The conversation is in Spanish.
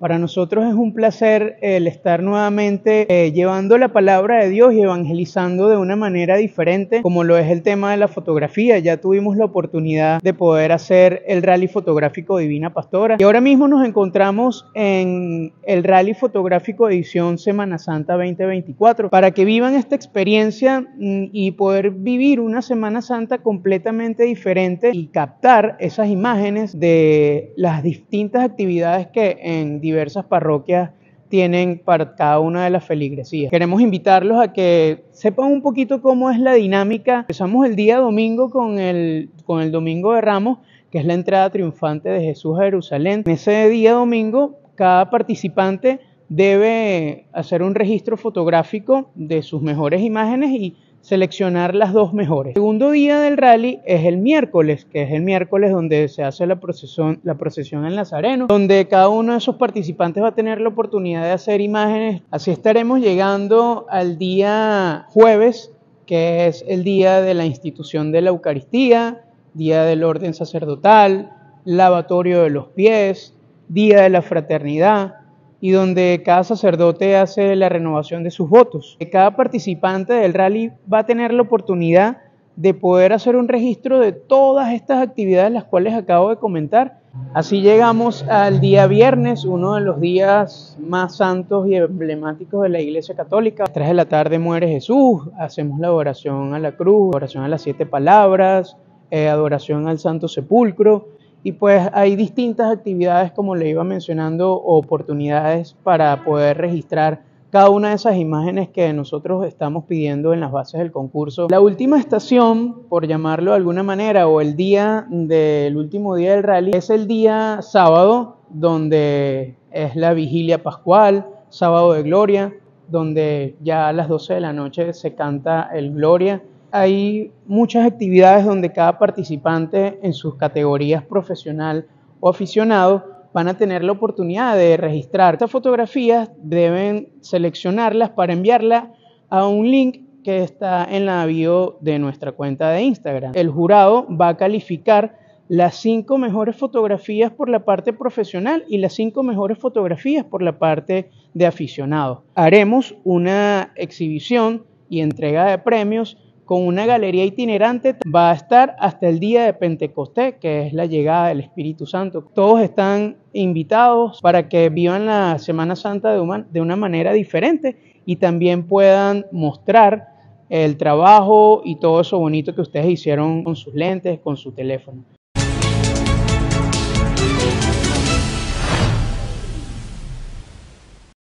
Para nosotros es un placer el estar nuevamente eh, llevando la palabra de Dios y evangelizando de una manera diferente, como lo es el tema de la fotografía. Ya tuvimos la oportunidad de poder hacer el rally fotográfico Divina Pastora y ahora mismo nos encontramos en el rally fotográfico edición Semana Santa 2024 para que vivan esta experiencia mm, y poder vivir una Semana Santa completamente diferente y captar esas imágenes de las distintas actividades que en diversas parroquias tienen para cada una de las feligresías. Queremos invitarlos a que sepan un poquito cómo es la dinámica. Empezamos el día domingo con el, con el Domingo de Ramos, que es la entrada triunfante de Jesús a Jerusalén. En ese día domingo, cada participante debe hacer un registro fotográfico de sus mejores imágenes y seleccionar las dos mejores. El segundo día del rally es el miércoles, que es el miércoles donde se hace la procesión, la procesión en Nazareno, donde cada uno de esos participantes va a tener la oportunidad de hacer imágenes. Así estaremos llegando al día jueves, que es el día de la institución de la Eucaristía, día del orden sacerdotal, lavatorio de los pies, día de la fraternidad y donde cada sacerdote hace la renovación de sus votos. Cada participante del rally va a tener la oportunidad de poder hacer un registro de todas estas actividades las cuales acabo de comentar. Así llegamos al día viernes, uno de los días más santos y emblemáticos de la Iglesia Católica. Tras de la tarde muere Jesús, hacemos la oración a la cruz, oración a las siete palabras, eh, adoración al Santo Sepulcro. Y pues hay distintas actividades, como le iba mencionando, oportunidades para poder registrar cada una de esas imágenes que nosotros estamos pidiendo en las bases del concurso. La última estación, por llamarlo de alguna manera, o el día del último día del rally, es el día sábado, donde es la vigilia pascual, sábado de gloria, donde ya a las 12 de la noche se canta el gloria hay muchas actividades donde cada participante en sus categorías profesional o aficionado van a tener la oportunidad de registrar. Estas fotografías deben seleccionarlas para enviarlas a un link que está en la bio de nuestra cuenta de Instagram. El jurado va a calificar las cinco mejores fotografías por la parte profesional y las cinco mejores fotografías por la parte de aficionado. Haremos una exhibición y entrega de premios con una galería itinerante va a estar hasta el día de Pentecostés, que es la llegada del Espíritu Santo. Todos están invitados para que vivan la Semana Santa de una, manera diferente y también puedan mostrar el trabajo y todo eso bonito que ustedes hicieron con sus lentes, con su teléfono.